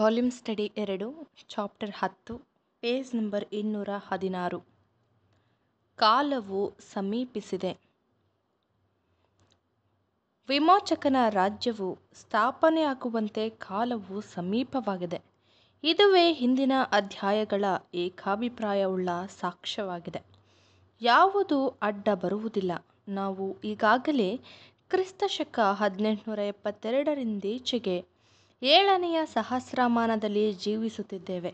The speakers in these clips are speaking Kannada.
ವಾಲ್ಯೂಮ್ ಸ್ಟಡಿ ಎರಡು ಚಾಪ್ಟರ್ ಹತ್ತು ಪೇಜ್ ನಂಬರ್ ಇನ್ನೂರ ಹದಿನಾರು ಕಾಲವು ಸಮೀಪಿಸಿದೆ ವಿಮೋಚಕನ ರಾಜ್ಯವು ಸ್ಥಾಪನೆಯಾಗುವಂತೆ ಕಾಲವು ಸಮೀಪವಾಗಿದೆ ಇದುವೇ ಹಿಂದಿನ ಅಧ್ಯಾಯಗಳ ಏಕಾಭಿಪ್ರಾಯವುಳ್ಳ ಸಾಕ್ಷ್ಯವಾಗಿದೆ ಯಾವುದು ಅಡ್ಡ ಬರುವುದಿಲ್ಲ ನಾವು ಈಗಾಗಲೇ ಕ್ರಿಸ್ತಶಕ ಹದಿನೆಂಟುನೂರ ಎಪ್ಪತ್ತೆರಡರಿಂದೀಚೆಗೆ ಏಳನೆಯ ಸಹಸ್ರಮಾನದಲ್ಲಿ ಜೀವಿಸುತ್ತಿದ್ದೇವೆ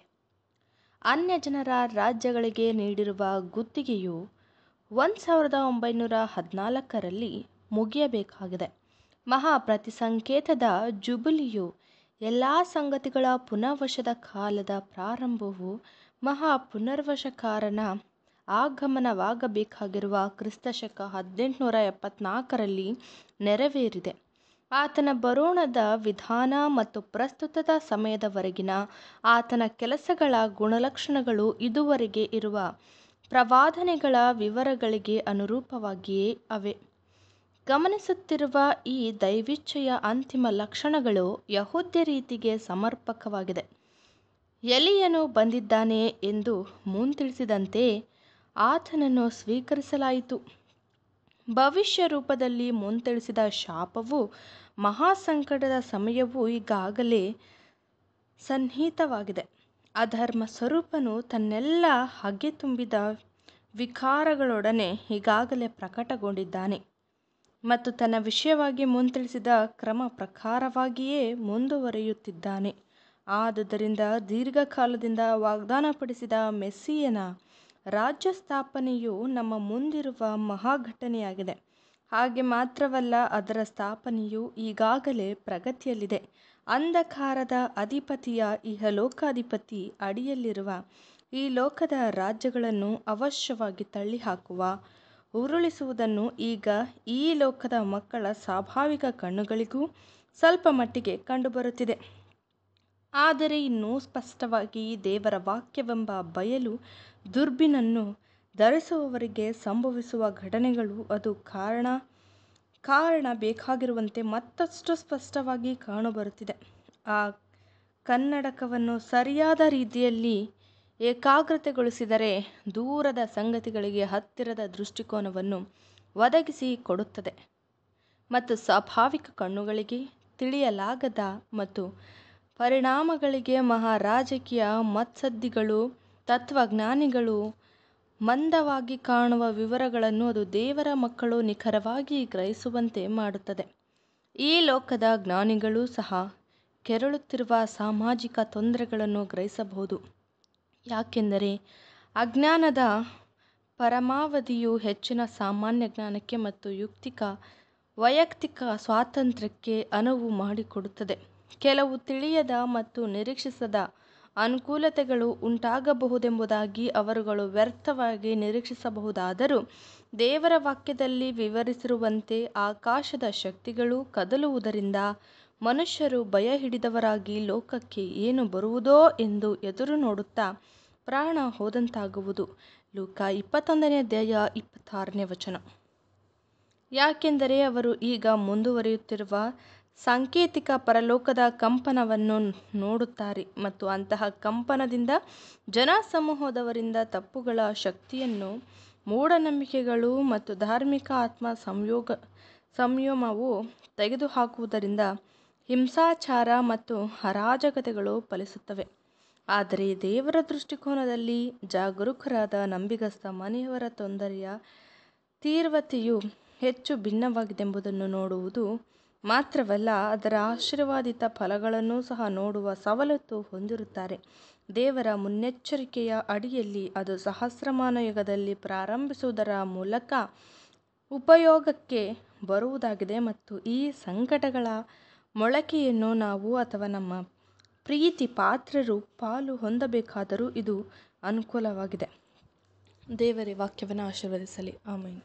ಅನ್ಯ ಜನರ ರಾಜ್ಯಗಳಿಗೆ ನೀಡಿರುವ ಗುತ್ತಿಗೆಯು ಒಂದು ಸಾವಿರದ ಒಂಬೈನೂರ ಹದಿನಾಲ್ಕರಲ್ಲಿ ಮುಗಿಯಬೇಕಾಗಿದೆ ಮಹಾ ಸಂಕೇತದ ಜುಬಿಲಿಯು ಎಲ್ಲ ಸಂಗತಿಗಳ ಪುನರ್ವಶದ ಕಾಲದ ಪ್ರಾರಂಭವು ಮಹಾ ಪುನರ್ವಶಕಾರನ ಆಗಮನವಾಗಬೇಕಾಗಿರುವ ಕ್ರಿಸ್ತಶಕ ಹದಿನೆಂಟುನೂರ ಎಪ್ಪತ್ತ್ನಾಲ್ಕರಲ್ಲಿ ನೆರವೇರಿದೆ ಆತನ ಬರೋಣದ ವಿಧಾನ ಮತ್ತು ಪ್ರಸ್ತುತದ ಸಮಯದವರೆಗಿನ ಆತನ ಕೆಲಸಗಳ ಗುಣಲಕ್ಷಣಗಳು ಇದುವರೆಗೆ ಇರುವ ಪ್ರವಾದನೆಗಳ ವಿವರಗಳಿಗೆ ಅನುರೂಪವಾಗಿಯೇ ಅವೆ ಗಮನಿಸುತ್ತಿರುವ ಈ ದೈವಿಚ್ಛೆಯ ಅಂತಿಮ ಲಕ್ಷಣಗಳು ಯಹೋದ್ಯ ರೀತಿಗೆ ಸಮರ್ಪಕವಾಗಿದೆ ಎಲಿಯನು ಬಂದಿದ್ದಾನೆ ಎಂದು ಮುಂತಿಳಿಸಿದಂತೆ ಆತನನ್ನು ಸ್ವೀಕರಿಸಲಾಯಿತು ಭವಿಷ್ಯ ರೂಪದಲ್ಲಿ ಮುಂತಿಳಿಸಿದ ಶಾಪವು ಮಹಾಸಂಕಟದ ಸಮಯವು ಈಗಾಗಲೇ ಸನ್ನಿಹಿತವಾಗಿದೆ ಅಧರ್ಮ ಸ್ವರೂಪನು ತನ್ನೆಲ್ಲ ತುಂಬಿದ ವಿಕಾರಗಳೊಡನೆ ಈಗಾಗಲೇ ಪ್ರಕಟಗೊಂಡಿದ್ದಾನೆ ಮತ್ತು ತನ್ನ ವಿಷಯವಾಗಿ ಮುಂತಿಳಿಸಿದ ಕ್ರಮ ಪ್ರಕಾರವಾಗಿಯೇ ಮುಂದುವರಿಯುತ್ತಿದ್ದಾನೆ ಆದುದರಿಂದ ದೀರ್ಘಕಾಲದಿಂದ ವಾಗ್ದಾನಪಡಿಸಿದ ಮೆಸ್ಸಿಯನ ರಾಜ್ಯ ಸ್ಥಾಪನೆಯು ನಮ್ಮ ಮುಂದಿರುವ ಮಹಾಘಟನೆಯಾಗಿದೆ ಹಾಗೆ ಮಾತ್ರವಲ್ಲ ಅದರ ಸ್ಥಾಪನೆಯು ಈಗಾಗಲೇ ಪ್ರಗತಿಯಲ್ಲಿದೆ ಅಂಧಕಾರದ ಅಧಿಪತಿಯ ಇಹಲೋಕಾಧಿಪತಿ ಅಡಿಯಲ್ಲಿರುವ ಈ ಲೋಕದ ರಾಜ್ಯಗಳನ್ನು ಅವಶ್ಯವಾಗಿ ತಳ್ಳಿಹಾಕುವ ಉರುಳಿಸುವುದನ್ನು ಈಗ ಈ ಲೋಕದ ಮಕ್ಕಳ ಸ್ವಾಭಾವಿಕ ಕಣ್ಣುಗಳಿಗೂ ಸ್ವಲ್ಪ ಮಟ್ಟಿಗೆ ಕಂಡುಬರುತ್ತಿದೆ ಆದರೆ ಇನ್ನೂ ಸ್ಪಷ್ಟವಾಗಿ ದೇವರ ವಾಕ್ಯವೆಂಬ ಬಯಲು ದುರ್ಬಿನನ್ನು ಧರಿಸುವವರಿಗೆ ಸಂಭವಿಸುವ ಘಟನೆಗಳು ಅದು ಕಾರಣ ಕಾರಣ ಬೇಕಾಗಿರುವಂತೆ ಮತ್ತಷ್ಟು ಸ್ಪಷ್ಟವಾಗಿ ಕಾಣಬರುತ್ತಿದೆ ಆ ಕನ್ನಡಕವನ್ನು ಸರಿಯಾದ ರೀತಿಯಲ್ಲಿ ಏಕಾಗ್ರತೆಗೊಳಿಸಿದರೆ ದೂರದ ಸಂಗತಿಗಳಿಗೆ ಹತ್ತಿರದ ದೃಷ್ಟಿಕೋನವನ್ನು ಒದಗಿಸಿ ಕೊಡುತ್ತದೆ ಮತ್ತು ಸ್ವಾಭಾವಿಕ ಕಣ್ಣುಗಳಿಗೆ ತಿಳಿಯಲಾಗದ ಮತ್ತು ಪರಿಣಾಮಗಳಿಗೆ ಮಹಾರಾಜಕೀಯ ಮತ್ಸದ್ದಿಗಳು ತತ್ವಜ್ಞಾನಿಗಳು ಮಂದವಾಗಿ ಕಾಣುವ ವಿವರಗಳನ್ನು ಅದು ದೇವರ ಮಕ್ಕಳು ನಿಖರವಾಗಿ ಗ್ರಹಿಸುವಂತೆ ಮಾಡುತ್ತದೆ ಈ ಲೋಕದ ಜ್ಞಾನಿಗಳು ಸಹ ಕೆರಳುತ್ತಿರುವ ಸಾಮಾಜಿಕ ತೊಂದರೆಗಳನ್ನು ಗ್ರಹಿಸಬಹುದು ಯಾಕೆಂದರೆ ಅಜ್ಞಾನದ ಪರಮಾವಧಿಯು ಹೆಚ್ಚಿನ ಸಾಮಾನ್ಯ ಜ್ಞಾನಕ್ಕೆ ಮತ್ತು ಯುಕ್ತಿಕ ವೈಯಕ್ತಿಕ ಸ್ವಾತಂತ್ರ್ಯಕ್ಕೆ ಅನುವು ಮಾಡಿಕೊಡುತ್ತದೆ ಕೆಲವು ತಿಳಿಯದ ಮತ್ತು ನಿರೀಕ್ಷಿಸದ ಅನುಕೂಲತೆಗಳು ಉಂಟಾಗಬಹುದೆಂಬುದಾಗಿ ಅವರುಗಳು ವ್ಯರ್ಥವಾಗಿ ನಿರೀಕ್ಷಿಸಬಹುದಾದರೂ ದೇವರ ವಾಕ್ಯದಲ್ಲಿ ವಿವರಿಸಿರುವಂತೆ ಆಕಾಶದ ಶಕ್ತಿಗಳು ಕದಲುವುದರಿಂದ ಮನುಷ್ಯರು ಭಯ ಹಿಡಿದವರಾಗಿ ಲೋಕಕ್ಕೆ ಏನು ಬರುವುದೋ ಎಂದು ಎದುರು ನೋಡುತ್ತಾ ಪ್ರಾಣ ಹೋದಂತಾಗುವುದು ಲೋಕ ಇಪ್ಪತ್ತೊಂದನೇ ಅಧ್ಯಾಯ ಇಪ್ಪತ್ತಾರನೇ ವಚನ ಯಾಕೆಂದರೆ ಅವರು ಈಗ ಮುಂದುವರಿಯುತ್ತಿರುವ ಸಾಂಕೇತಿಕ ಪರಲೋಕದ ಕಂಪನವನ್ನು ನೋಡುತ್ತಾರೆ ಮತ್ತು ಅಂತಹ ಕಂಪನದಿಂದ ಜನಸಮೂಹದವರಿಂದ ತಪ್ಪುಗಳ ಶಕ್ತಿಯನ್ನು ಮೂಢನಂಬಿಕೆಗಳು ಮತ್ತು ಧಾರ್ಮಿಕ ಆತ್ಮ ಸಂಯೋಗ ಸಂಯಮವು ತೆಗೆದುಹಾಕುವುದರಿಂದ ಹಿಂಸಾಚಾರ ಮತ್ತು ಅರಾಜಕತೆಗಳು ಫಲಿಸುತ್ತವೆ ಆದರೆ ದೇವರ ದೃಷ್ಟಿಕೋನದಲ್ಲಿ ಜಾಗರೂಕರಾದ ನಂಬಿಗಸ್ತ ಮನೆಯವರ ತೊಂದರೆಯ ತೀವ್ರತೆಯು ಹೆಚ್ಚು ಭಿನ್ನವಾಗಿದೆಂಬುದನ್ನು ನೋಡುವುದು ಮಾತ್ರವಲ್ಲ ಅದರ ಆಶೀರ್ವಾದಿತ ಫಲಗಳನ್ನು ಸಹ ನೋಡುವ ಸವಲತ್ತು ಹೊಂದಿರುತ್ತಾರೆ ದೇವರ ಮುನ್ನೆಚ್ಚರಿಕೆಯ ಅಡಿಯಲ್ಲಿ ಅದು ಸಹಸ್ರಮಾನ ಯುಗದಲ್ಲಿ ಪ್ರಾರಂಭಿಸುವುದರ ಮೂಲಕ ಉಪಯೋಗಕ್ಕೆ ಬರುವುದಾಗಿದೆ ಮತ್ತು ಈ ಸಂಕಟಗಳ ಮೊಳಕೆಯನ್ನು ನಾವು ಅಥವಾ ನಮ್ಮ ಪ್ರೀತಿ ಪಾತ್ರರು ಪಾಲು ಹೊಂದಬೇಕಾದರೂ ಇದು ಅನುಕೂಲವಾಗಿದೆ ದೇವರೇ ವಾಕ್ಯವನ್ನು ಆಶೀರ್ವದಿಸಲಿ ಆಮೇಲೆ